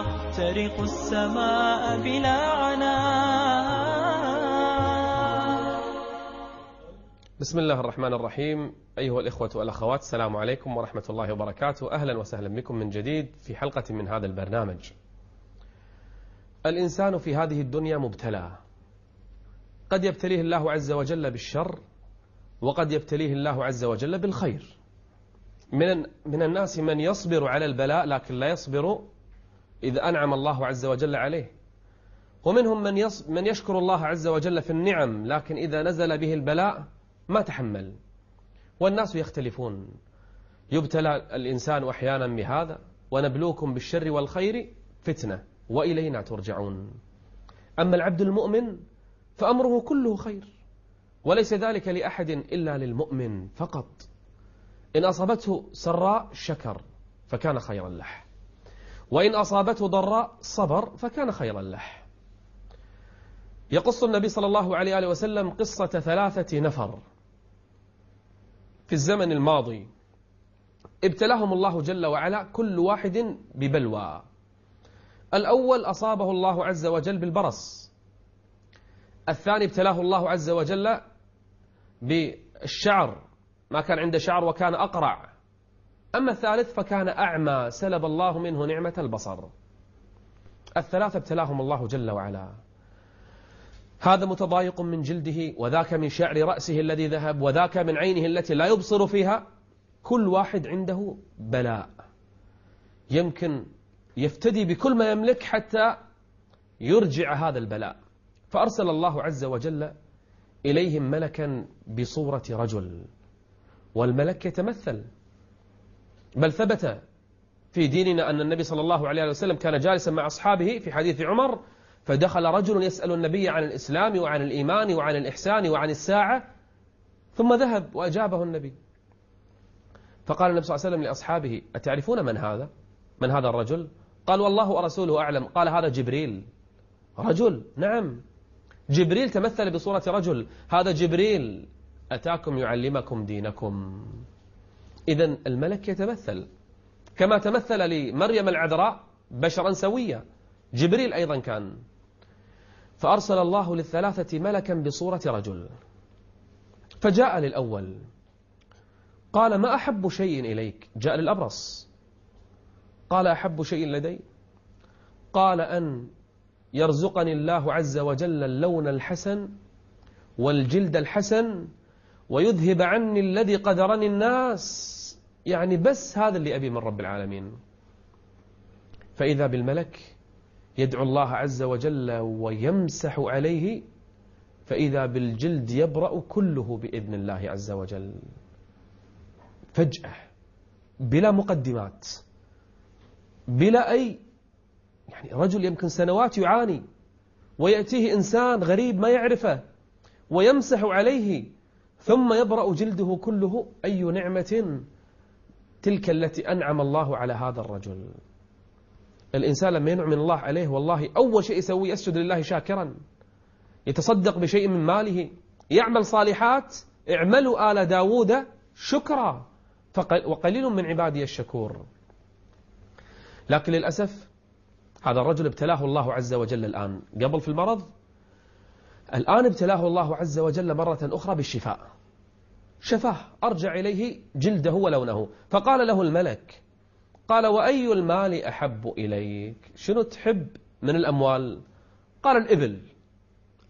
يخترق السماء بلا عناء بسم الله الرحمن الرحيم أيها الإخوة والأخوات السلام عليكم ورحمة الله وبركاته أهلا وسهلا بكم من جديد في حلقة من هذا البرنامج الإنسان في هذه الدنيا مبتلى قد يبتليه الله عز وجل بالشر وقد يبتليه الله عز وجل بالخير من من الناس من يصبر على البلاء لكن لا يصبر إذا أنعم الله عز وجل عليه ومنهم من, يص من يشكر الله عز وجل في النعم لكن إذا نزل به البلاء ما تحمل والناس يختلفون يبتلى الإنسان أحيانا بهذا ونبلوكم بالشر والخير فتنة وإلينا ترجعون أما العبد المؤمن فأمره كله خير وليس ذلك لأحد إلا للمؤمن فقط إن أصابته سراء شكر فكان خيرا له وإن أصابته ضراء صبر فكان خيرا له يقص النبي صلى الله عليه وسلم قصة ثلاثة نفر في الزمن الماضي ابتلاهم الله جل وعلا كل واحد ببلوى الأول أصابه الله عز وجل بالبرص الثاني ابتلاه الله عز وجل بالشعر ما كان عنده شعر وكان أقرع أما الثالث فكان أعمى سلب الله منه نعمة البصر الثلاثة ابتلاهم الله جل وعلا هذا متضايق من جلده وذاك من شعر رأسه الذي ذهب وذاك من عينه التي لا يبصر فيها كل واحد عنده بلاء يمكن يفتدي بكل ما يملك حتى يرجع هذا البلاء فأرسل الله عز وجل إليهم ملكا بصورة رجل والملك يتمثل بل ثبت في ديننا أن النبي صلى الله عليه وسلم كان جالسا مع أصحابه في حديث عمر فدخل رجل يسأل النبي عن الإسلام وعن الإيمان وعن الإحسان وعن الساعة ثم ذهب وأجابه النبي فقال النبي صلى الله عليه وسلم لأصحابه أتعرفون من هذا؟ من هذا الرجل؟ قال والله ورسوله أعلم قال هذا جبريل رجل نعم جبريل تمثل بصورة رجل هذا جبريل أتاكم يعلمكم دينكم إذا الملك يتمثل كما تمثل لمريم العذراء بشرا سويا جبريل أيضا كان فأرسل الله للثلاثة ملكا بصورة رجل فجاء للأول قال ما أحب شيء إليك جاء للأبرص قال أحب شيء لدي قال أن يرزقني الله عز وجل اللون الحسن والجلد الحسن ويذهب عني الذي قدرني الناس يعني بس هذا اللي أبي من رب العالمين فإذا بالملك يدعو الله عز وجل ويمسح عليه فإذا بالجلد يبرأ كله بإذن الله عز وجل فجأة بلا مقدمات بلا أي يعني رجل يمكن سنوات يعاني ويأتيه إنسان غريب ما يعرفه ويمسح عليه ثم يبرأ جلده كله أي نعمة تلك التي أنعم الله على هذا الرجل الإنسان لما ينعم من الله عليه والله أول شيء يسويه يسجد لله شاكرا يتصدق بشيء من ماله يعمل صالحات اعملوا آل داود شكرا وقليل من عبادي الشكور لكن للأسف هذا الرجل ابتلاه الله عز وجل الآن قبل في المرض الآن ابتلاه الله عز وجل مرة أخرى بالشفاء شفاه أرجع إليه جلده ولونه فقال له الملك قال وأي المال أحب إليك شنو تحب من الأموال قال الإبل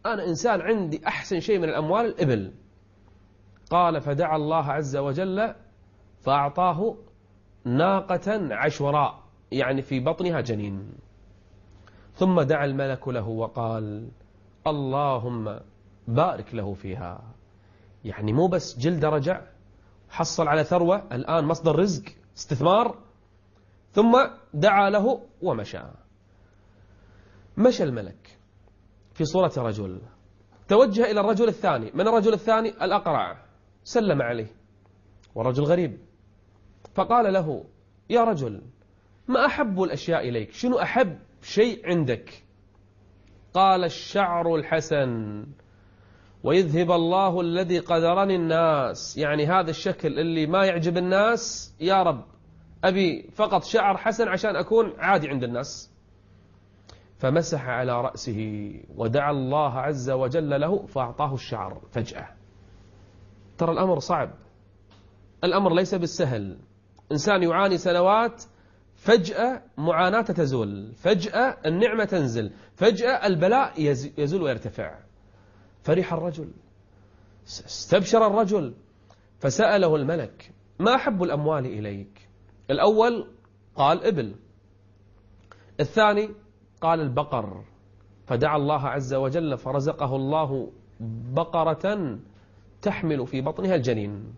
أنا إنسان عندي أحسن شيء من الأموال الإبل قال فدعا الله عز وجل فأعطاه ناقة عشوراء يعني في بطنها جنين ثم دعا الملك له وقال اللهم بارك له فيها يعني مو بس جلد رجع حصل على ثروة الآن مصدر رزق استثمار ثم دعا له ومشى مشى الملك في صورة رجل توجه إلى الرجل الثاني من الرجل الثاني الأقرع سلم عليه والرجل غريب فقال له يا رجل ما أحب الأشياء إليك شنو أحب شيء عندك قال الشعر الحسن ويذهب الله الذي قدرني الناس يعني هذا الشكل اللي ما يعجب الناس يا رب أبي فقط شعر حسن عشان أكون عادي عند الناس فمسح على رأسه ودعا الله عز وجل له فأعطاه الشعر فجأة ترى الأمر صعب الأمر ليس بالسهل إنسان يعاني سنوات فجأة معاناة تزول فجأة النعمة تنزل فجأة البلاء يزول ويرتفع فرح الرجل استبشر الرجل فسأله الملك ما أحب الأموال إليك الأول قال إبل الثاني قال البقر فدعا الله عز وجل فرزقه الله بقرة تحمل في بطنها الجنين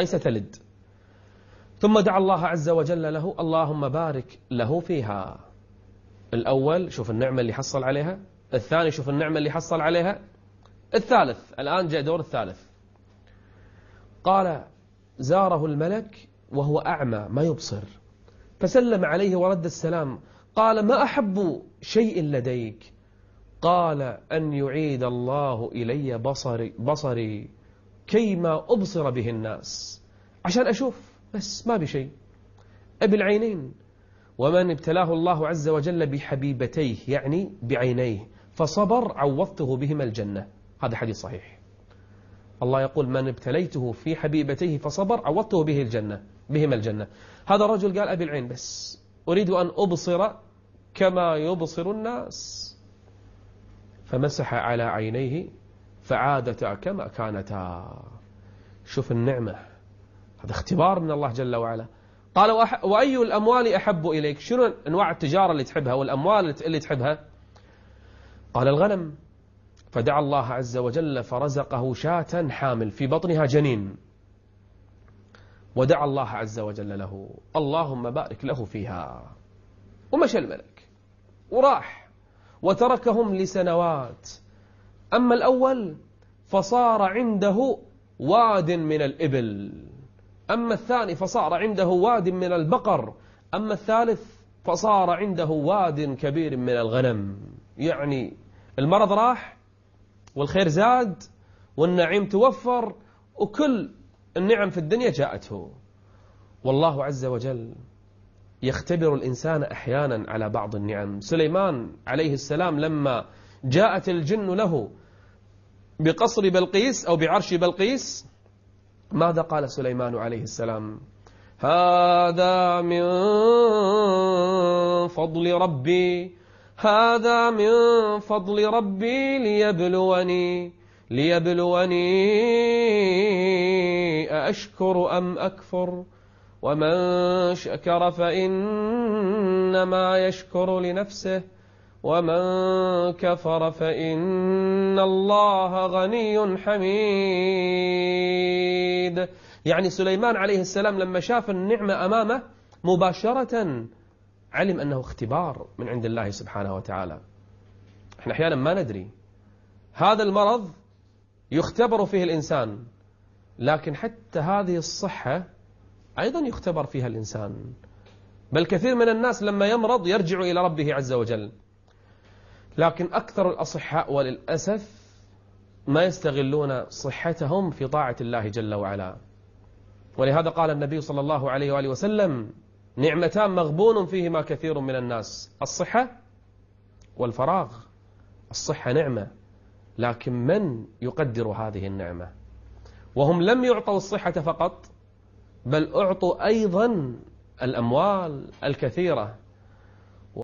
أي ستلد ثم دعا الله عز وجل له اللهم بارك له فيها الأول شوف النعمة اللي حصل عليها الثاني شوف النعمة اللي حصل عليها الثالث الآن جاء دور الثالث قال زاره الملك وهو أعمى ما يبصر فسلم عليه ورد السلام قال ما أحب شيء لديك قال أن يعيد الله إلي بصري, بصري كيما أبصر به الناس عشان أشوف بس ما بشيء أبي العينين ومن ابتلاه الله عز وجل بحبيبتيه يعني بعينيه فصبر عوضته بهما الجنة هذا حديث صحيح الله يقول من ابتليته في حبيبتيه فصبر عوضته به الجنة بهما الجنة هذا الرجل قال أبي العين بس أريد أن أبصر كما يبصر الناس فمسح على عينيه فعادتا كما كانتا شوف النعمة هذا اختبار من الله جل وعلا قال وأي الأموال أحب إليك شنو أنواع التجارة اللي تحبها والأموال اللي تحبها قال الغنم فدعا الله عز وجل فرزقه شاة حامل في بطنها جنين ودعا الله عز وجل له اللهم بارك له فيها ومشى الملك وراح وتركهم لسنوات أما الأول فصار عنده واد من الإبل أما الثاني فصار عنده واد من البقر أما الثالث فصار عنده واد كبير من الغنم يعني المرض راح والخير زاد والنعيم توفر وكل النعم في الدنيا جاءته والله عز وجل يختبر الإنسان أحيانا على بعض النعم سليمان عليه السلام لما جاءت الجن له بقصر بلقيس أو بعرش بلقيس ماذا قال سليمان عليه السلام هذا من فضل ربي هذا من فضل ربي ليبلوني ليبلوني أأشكر أم أكفر ومن شكر فإنما يشكر لنفسه ومن كفر فإن الله غني حميد يعني سليمان عليه السلام لما شاف النعمة أمامه مباشرة علم أنه اختبار من عند الله سبحانه وتعالى احنا احيانا ما ندري هذا المرض يختبر فيه الإنسان لكن حتى هذه الصحة أيضا يختبر فيها الإنسان بل كثير من الناس لما يمرض يرجع إلى ربه عز وجل لكن أكثر الأصحاء وللأسف ما يستغلون صحتهم في طاعة الله جل وعلا ولهذا قال النبي صلى الله عليه وآله وسلم نعمتان مغبون فيهما كثير من الناس الصحة والفراغ الصحة نعمة لكن من يقدر هذه النعمة وهم لم يعطوا الصحة فقط بل أعطوا أيضا الأموال الكثيرة